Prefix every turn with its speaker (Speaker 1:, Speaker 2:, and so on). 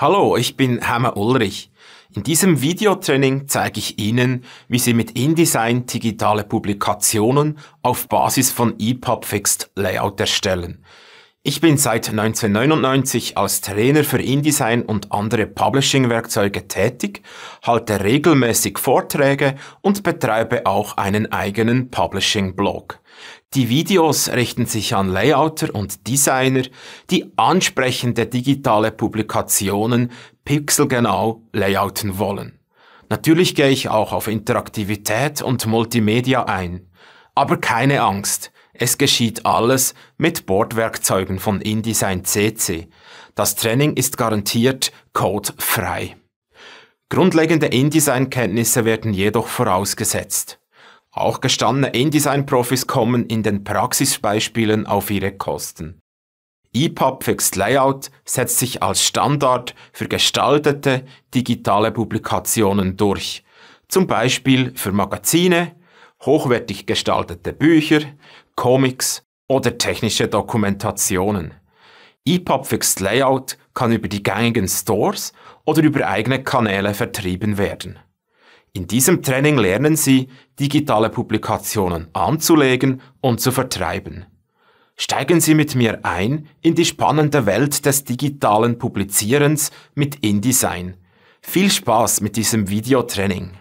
Speaker 1: Hallo, ich bin Hammer Ulrich. In diesem Videotraining zeige ich Ihnen, wie Sie mit InDesign digitale Publikationen auf Basis von EPUB Fixed Layout erstellen. Ich bin seit 1999 als Trainer für InDesign und andere Publishing-Werkzeuge tätig, halte regelmäßig Vorträge und betreibe auch einen eigenen Publishing-Blog. Die Videos richten sich an Layouter und Designer, die ansprechende digitale Publikationen pixelgenau layouten wollen. Natürlich gehe ich auch auf Interaktivität und Multimedia ein. Aber keine Angst, es geschieht alles mit Bordwerkzeugen von InDesign CC. Das Training ist garantiert codefrei. Grundlegende InDesign-Kenntnisse werden jedoch vorausgesetzt. Auch gestandene InDesign-Profis kommen in den Praxisbeispielen auf ihre Kosten. EPUB Fixed Layout setzt sich als Standard für gestaltete digitale Publikationen durch, zum Beispiel für Magazine, hochwertig gestaltete Bücher, Comics oder technische Dokumentationen. EPUB Fixed Layout kann über die gängigen Stores oder über eigene Kanäle vertrieben werden. In diesem Training lernen Sie, digitale Publikationen anzulegen und zu vertreiben. Steigen Sie mit mir ein in die spannende Welt des digitalen Publizierens mit InDesign. Viel Spaß mit diesem Videotraining!